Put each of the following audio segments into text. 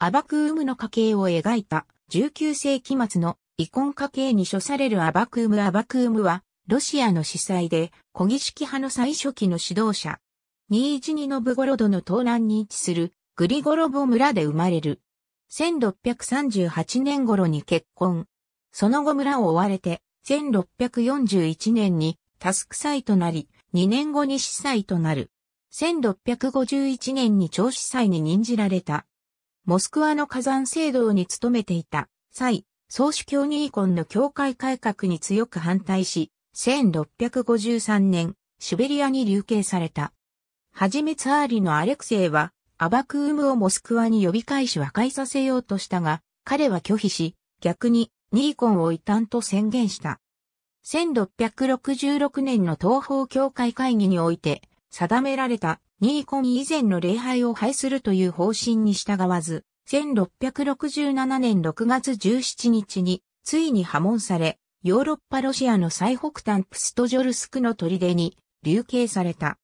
アバクウムの家系を描いた19世紀末の遺婚家系に処されるアバクウムアバクウムは、ロシアの司祭で、古儀式派の最初期の指導者。ニージニノブゴロドの東南に位置するグリゴロボ村で生まれる。1638年頃に結婚。その後村を追われて、1641年にタスク祭となり、2年後に司祭となる。1651年に長司祭に任じられた。モスクワの火山聖堂に勤めていた際、総主教ニーコンの教会改革に強く反対し、1653年、シベリアに流刑された。はじめツアーリのアレクセイは、アバクウムをモスクワに呼び返し和解させようとしたが、彼は拒否し、逆にニーコンを異端と宣言した。1666年の東方教会会議において定められたニーコン以前の礼拝を廃するという方針に従わず、1667年6月17日に、ついに破門され、ヨーロッパロシアの最北端プストジョルスクの砦に、流刑された。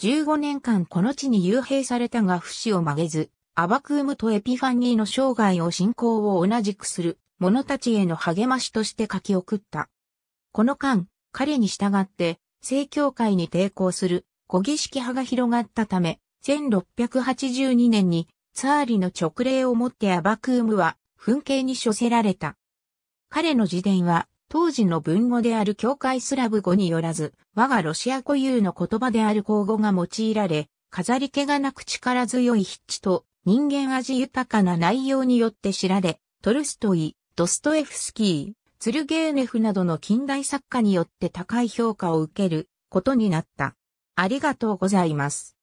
15年間この地に幽閉されたが不死を曲げず、アバクームとエピファニーの生涯を信仰を同じくする者たちへの励ましとして書き送った。この間、彼に従って、正教会に抵抗する小儀式派が広がったため、1682年にツァーリの勅令をもってアバクームは噴景に処せられた。彼の自伝は当時の文語である教会スラブ語によらず、我がロシア固有の言葉である口語が用いられ、飾り気がなく力強い筆致と人間味豊かな内容によって知られ、トルストイ、ドストエフスキー、ツルゲーネフなどの近代作家によって高い評価を受けることになった。ありがとうございます。